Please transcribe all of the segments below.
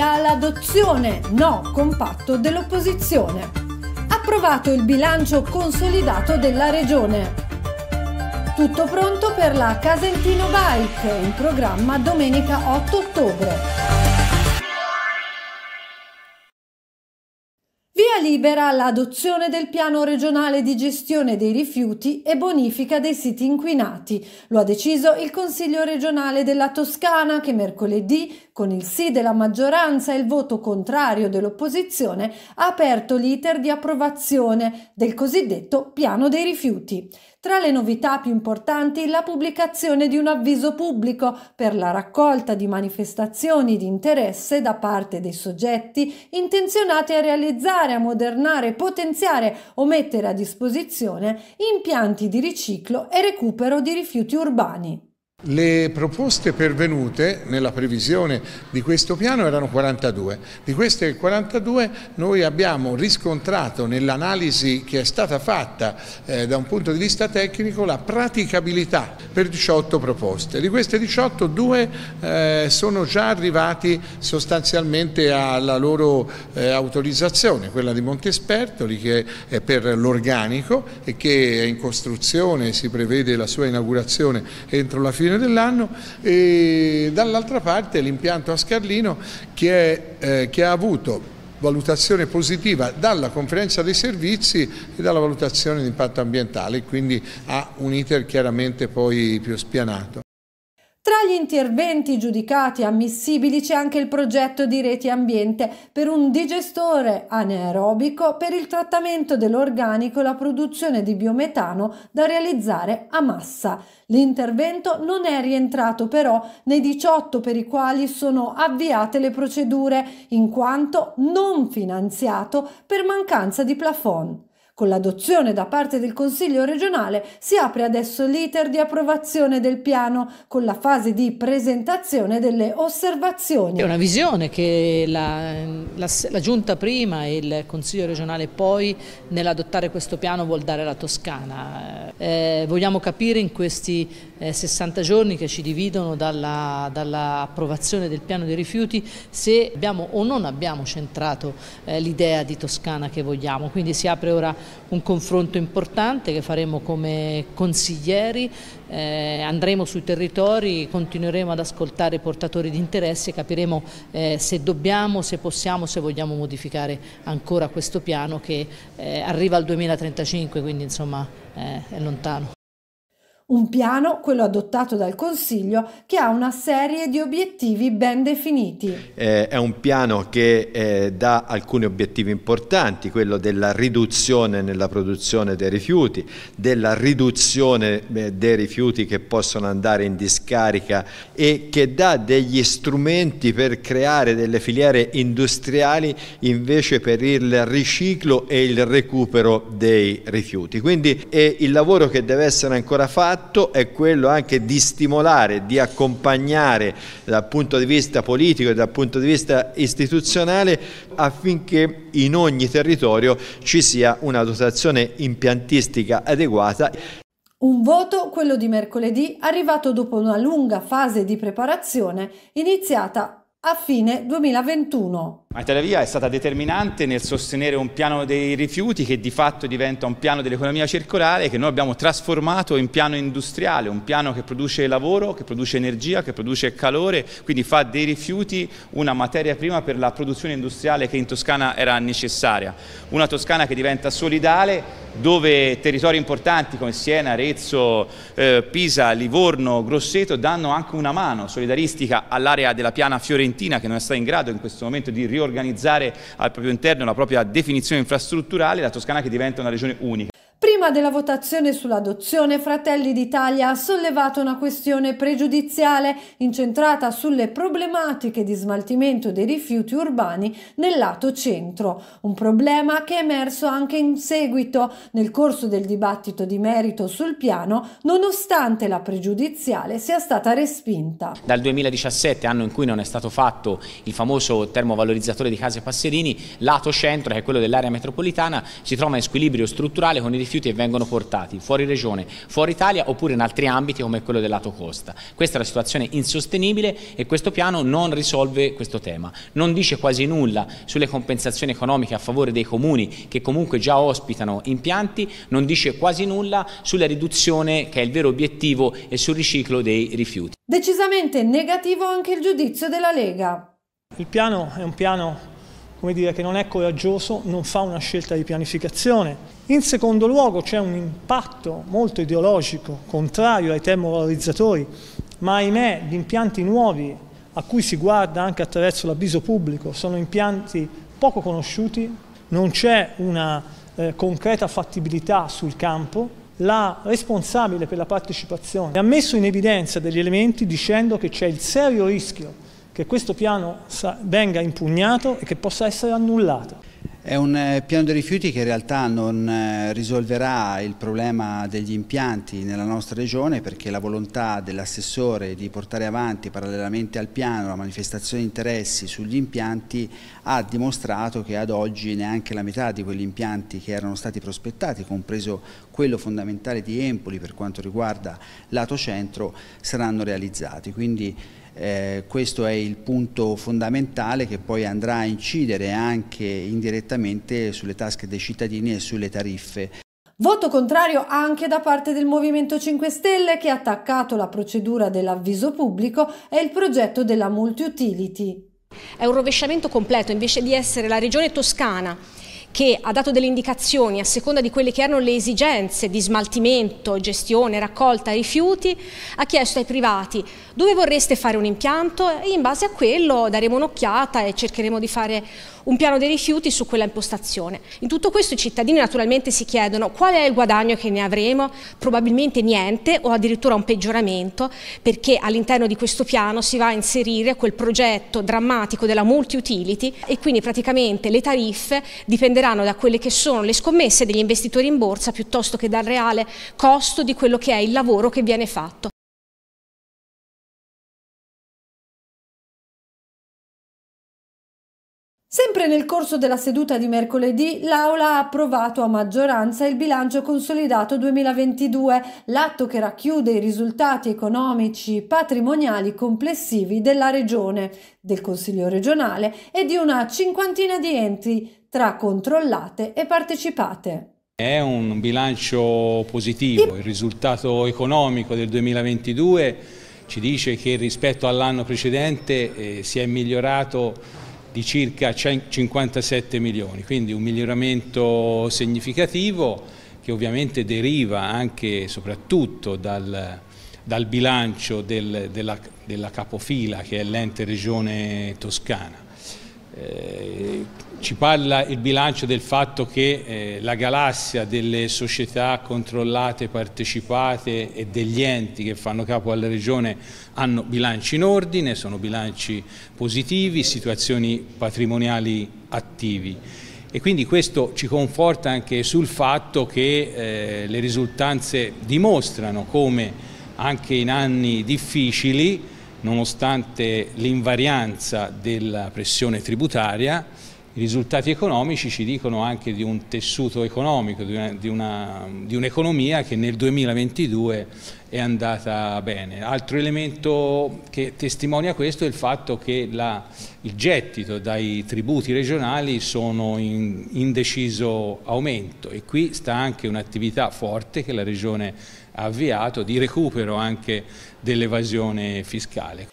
all'adozione no compatto dell'opposizione. Approvato il bilancio consolidato della Regione. Tutto pronto per la Casentino Bike, in programma domenica 8 ottobre. Via libera l'adozione del piano regionale di gestione dei rifiuti e bonifica dei siti inquinati. Lo ha deciso il Consiglio regionale della Toscana che mercoledì con il sì della maggioranza e il voto contrario dell'opposizione ha aperto l'iter di approvazione del cosiddetto piano dei rifiuti. Tra le novità più importanti la pubblicazione di un avviso pubblico per la raccolta di manifestazioni di interesse da parte dei soggetti intenzionati a realizzare, a modernare, potenziare o mettere a disposizione impianti di riciclo e recupero di rifiuti urbani. Le proposte pervenute nella previsione di questo piano erano 42, di queste 42 noi abbiamo riscontrato nell'analisi che è stata fatta eh, da un punto di vista tecnico la praticabilità per 18 proposte, di queste 18 due eh, sono già arrivati sostanzialmente alla loro eh, autorizzazione, quella di Montespertoli che è per l'organico e che è in costruzione, si prevede la sua inaugurazione entro la fine Carlino dell'anno e dall'altra parte l'impianto a Scarlino che, è, eh, che ha avuto valutazione positiva dalla conferenza dei servizi e dalla valutazione di impatto ambientale, quindi ha un iter chiaramente poi più spianato. Tra gli interventi giudicati ammissibili c'è anche il progetto di Reti Ambiente per un digestore anaerobico per il trattamento dell'organico e la produzione di biometano da realizzare a massa. L'intervento non è rientrato però nei 18 per i quali sono avviate le procedure, in quanto non finanziato per mancanza di plafond. Con l'adozione da parte del Consiglio regionale si apre adesso l'iter di approvazione del piano con la fase di presentazione delle osservazioni. È una visione che la, la, la Giunta prima e il Consiglio regionale poi nell'adottare questo piano vuol dare alla Toscana. Eh, vogliamo capire in questi 60 eh, giorni che ci dividono dall'approvazione dalla del piano dei rifiuti se abbiamo o non abbiamo centrato eh, l'idea di Toscana che vogliamo. Quindi si apre ora un confronto importante che faremo come consiglieri, eh, andremo sui territori, continueremo ad ascoltare i portatori di interesse e capiremo se dobbiamo, se possiamo, se vogliamo modificare ancora questo piano che arriva al 2035, quindi insomma è lontano. Un piano, quello adottato dal Consiglio, che ha una serie di obiettivi ben definiti. Eh, è un piano che eh, dà alcuni obiettivi importanti, quello della riduzione nella produzione dei rifiuti, della riduzione eh, dei rifiuti che possono andare in discarica e che dà degli strumenti per creare delle filiere industriali invece per il riciclo e il recupero dei rifiuti. Quindi è il lavoro che deve essere ancora fatto fatto è quello anche di stimolare, di accompagnare dal punto di vista politico e dal punto di vista istituzionale affinché in ogni territorio ci sia una dotazione impiantistica adeguata. Un voto, quello di mercoledì, arrivato dopo una lunga fase di preparazione iniziata a fine 2021. Italia Via è stata determinante nel sostenere un piano dei rifiuti che di fatto diventa un piano dell'economia circolare che noi abbiamo trasformato in piano industriale, un piano che produce lavoro, che produce energia, che produce calore, quindi fa dei rifiuti una materia prima per la produzione industriale che in Toscana era necessaria. Una Toscana che diventa solidale dove territori importanti come Siena, Arezzo, eh, Pisa, Livorno, Grosseto danno anche una mano solidaristica all'area della piana fiorentina che non è stata in grado in questo momento di riorganizzare riorganizzare al proprio interno la propria definizione infrastrutturale, la Toscana che diventa una regione unica. Prima della votazione sull'adozione, Fratelli d'Italia ha sollevato una questione pregiudiziale incentrata sulle problematiche di smaltimento dei rifiuti urbani nel lato centro, un problema che è emerso anche in seguito nel corso del dibattito di merito sul piano, nonostante la pregiudiziale sia stata respinta. Dal 2017, anno in cui non è stato fatto il famoso termovalorizzatore di case passerini, lato centro, che è quello dell'area metropolitana, si trova in squilibrio strutturale con i rifiuti che vengono portati fuori regione, fuori Italia oppure in altri ambiti come quello del lato costa. Questa è una situazione insostenibile e questo piano non risolve questo tema. Non dice quasi nulla sulle compensazioni economiche a favore dei comuni che comunque già ospitano impianti, non dice quasi nulla sulla riduzione che è il vero obiettivo e sul riciclo dei rifiuti. Decisamente negativo anche il giudizio della Lega. Il piano è un piano come dire, che non è coraggioso, non fa una scelta di pianificazione. In secondo luogo c'è un impatto molto ideologico, contrario ai temi ma ahimè gli impianti nuovi a cui si guarda anche attraverso l'avviso pubblico sono impianti poco conosciuti, non c'è una eh, concreta fattibilità sul campo, la responsabile per la partecipazione ha messo in evidenza degli elementi dicendo che c'è il serio rischio che questo piano venga impugnato e che possa essere annullato. È un eh, piano dei rifiuti che in realtà non eh, risolverà il problema degli impianti nella nostra regione perché la volontà dell'assessore di portare avanti parallelamente al piano la manifestazione di interessi sugli impianti ha dimostrato che ad oggi neanche la metà di quegli impianti che erano stati prospettati, compreso quello fondamentale di Empoli per quanto riguarda lato centro, saranno realizzati. Quindi eh, questo è il punto fondamentale che poi andrà a incidere anche indirettamente sulle tasche dei cittadini e sulle tariffe. Voto contrario anche da parte del Movimento 5 Stelle che ha attaccato la procedura dell'avviso pubblico e il progetto della multi-utility. È un rovesciamento completo, invece di essere la regione toscana che ha dato delle indicazioni a seconda di quelle che erano le esigenze di smaltimento, gestione, raccolta rifiuti, ha chiesto ai privati dove vorreste fare un impianto e in base a quello daremo un'occhiata e cercheremo di fare un piano dei rifiuti su quella impostazione. In tutto questo i cittadini naturalmente si chiedono qual è il guadagno che ne avremo, probabilmente niente o addirittura un peggioramento perché all'interno di questo piano si va a inserire quel progetto drammatico della multi-utility e quindi praticamente le tariffe dipenderanno da quelle che sono le scommesse degli investitori in borsa piuttosto che dal reale costo di quello che è il lavoro che viene fatto. Sempre nel corso della seduta di mercoledì, l'Aula ha approvato a maggioranza il bilancio consolidato 2022, l'atto che racchiude i risultati economici patrimoniali complessivi della Regione, del Consiglio regionale e di una cinquantina di enti, tra controllate e partecipate. È un bilancio positivo, il risultato economico del 2022 ci dice che rispetto all'anno precedente eh, si è migliorato di circa 57 milioni, quindi un miglioramento significativo che ovviamente deriva anche e soprattutto dal, dal bilancio del, della, della capofila che è l'ente regione toscana. Eh, ci parla il bilancio del fatto che eh, la galassia delle società controllate, partecipate e degli enti che fanno capo alla Regione hanno bilanci in ordine, sono bilanci positivi, situazioni patrimoniali attivi. E quindi questo ci conforta anche sul fatto che eh, le risultanze dimostrano come anche in anni difficili nonostante l'invarianza della pressione tributaria i risultati economici ci dicono anche di un tessuto economico, di un'economia un che nel 2022 è andata bene. Altro elemento che testimonia questo è il fatto che la, il gettito dai tributi regionali sono in, indeciso aumento e qui sta anche un'attività forte che la Regione ha avviato di recupero anche dell'evasione fiscale.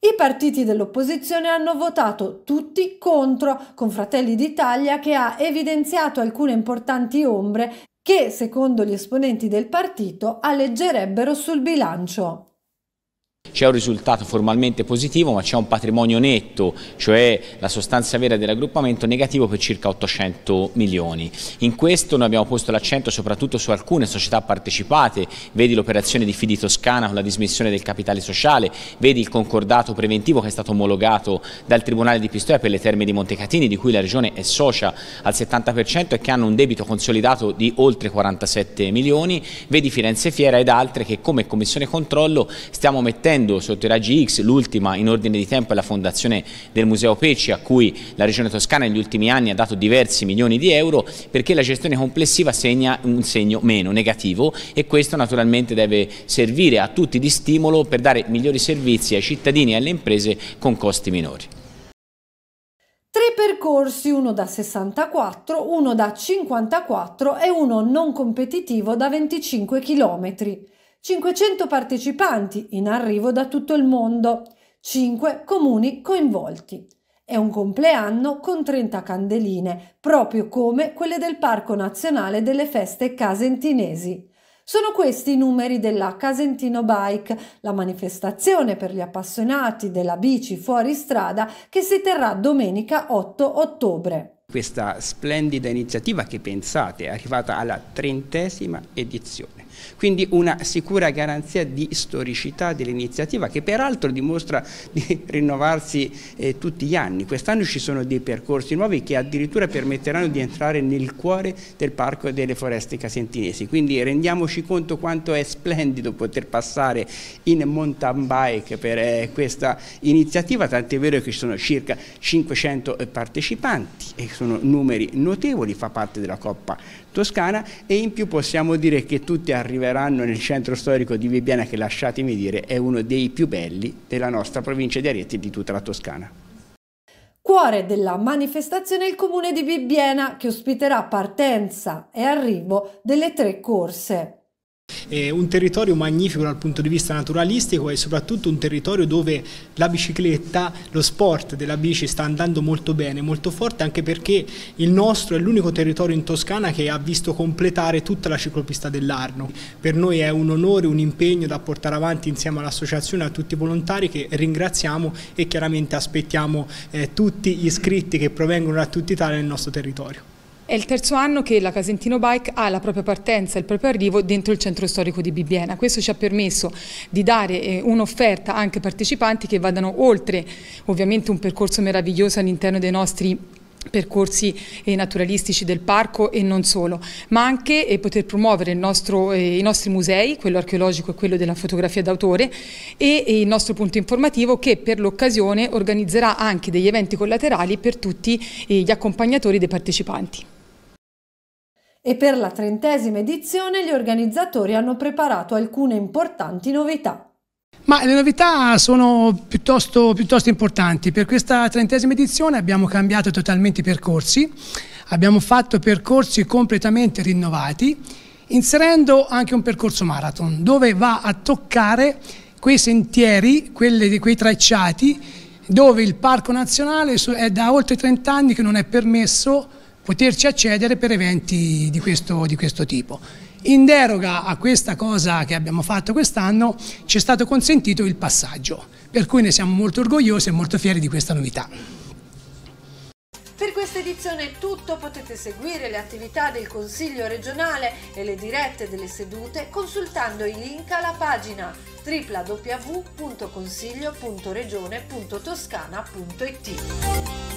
I partiti dell'opposizione hanno votato tutti contro, con Fratelli d'Italia che ha evidenziato alcune importanti ombre che, secondo gli esponenti del partito, alleggerebbero sul bilancio. C'è un risultato formalmente positivo ma c'è un patrimonio netto, cioè la sostanza vera dell'aggruppamento negativo per circa 800 milioni. In questo noi abbiamo posto l'accento soprattutto su alcune società partecipate, vedi l'operazione di Fidi Toscana con la dismissione del capitale sociale, vedi il concordato preventivo che è stato omologato dal Tribunale di Pistoia per le terme di Montecatini di cui la Regione è socia al 70% e che hanno un debito consolidato di oltre 47 milioni, vedi Firenze Fiera ed altre che come Commissione Controllo stiamo mettendo partendo sotto i raggi X, l'ultima in ordine di tempo è la fondazione del Museo Pecci a cui la Regione Toscana negli ultimi anni ha dato diversi milioni di euro perché la gestione complessiva segna un segno meno, negativo e questo naturalmente deve servire a tutti di stimolo per dare migliori servizi ai cittadini e alle imprese con costi minori. Tre percorsi, uno da 64, uno da 54 e uno non competitivo da 25 chilometri. 500 partecipanti in arrivo da tutto il mondo, 5 comuni coinvolti. È un compleanno con 30 candeline, proprio come quelle del Parco Nazionale delle Feste Casentinesi. Sono questi i numeri della Casentino Bike, la manifestazione per gli appassionati della bici fuori strada che si terrà domenica 8 ottobre questa splendida iniziativa che pensate è arrivata alla trentesima edizione. Quindi una sicura garanzia di storicità dell'iniziativa che peraltro dimostra di rinnovarsi eh, tutti gli anni. Quest'anno ci sono dei percorsi nuovi che addirittura permetteranno di entrare nel cuore del Parco delle Foreste Casentinesi. Quindi rendiamoci conto quanto è splendido poter passare in mountain bike per eh, questa iniziativa, tant'è vero che ci sono circa 500 partecipanti sono numeri notevoli, fa parte della Coppa Toscana e in più possiamo dire che tutti arriveranno nel centro storico di Bibbiana che lasciatemi dire è uno dei più belli della nostra provincia di Ariete e di tutta la Toscana. Cuore della manifestazione il comune di Bibbiena che ospiterà partenza e arrivo delle tre corse. È eh, un territorio magnifico dal punto di vista naturalistico e soprattutto un territorio dove la bicicletta, lo sport della bici sta andando molto bene, molto forte anche perché il nostro è l'unico territorio in Toscana che ha visto completare tutta la ciclopista dell'Arno. Per noi è un onore, un impegno da portare avanti insieme all'associazione e a tutti i volontari che ringraziamo e chiaramente aspettiamo eh, tutti gli iscritti che provengono da tutta Italia nel nostro territorio. È il terzo anno che la Casentino Bike ha la propria partenza il proprio arrivo dentro il centro storico di Bibbiena. Questo ci ha permesso di dare eh, un'offerta anche ai partecipanti che vadano oltre ovviamente un percorso meraviglioso all'interno dei nostri percorsi eh, naturalistici del parco e non solo, ma anche eh, poter promuovere nostro, i nostri musei, quello archeologico e quello della fotografia d'autore e il nostro punto informativo che per l'occasione organizzerà anche degli eventi collaterali per tutti gli accompagnatori dei partecipanti e per la trentesima edizione gli organizzatori hanno preparato alcune importanti novità. Ma le novità sono piuttosto, piuttosto, importanti. Per questa trentesima edizione abbiamo cambiato totalmente i percorsi, abbiamo fatto percorsi completamente rinnovati, inserendo anche un percorso marathon, dove va a toccare quei sentieri, quelle, quei tracciati, dove il Parco Nazionale è da oltre 30 anni che non è permesso poterci accedere per eventi di questo, di questo tipo. In deroga a questa cosa che abbiamo fatto quest'anno ci è stato consentito il passaggio, per cui ne siamo molto orgogliosi e molto fieri di questa novità. Per questa edizione è tutto, potete seguire le attività del Consiglio regionale e le dirette delle sedute consultando i link alla pagina www.consiglio.regione.toscana.it.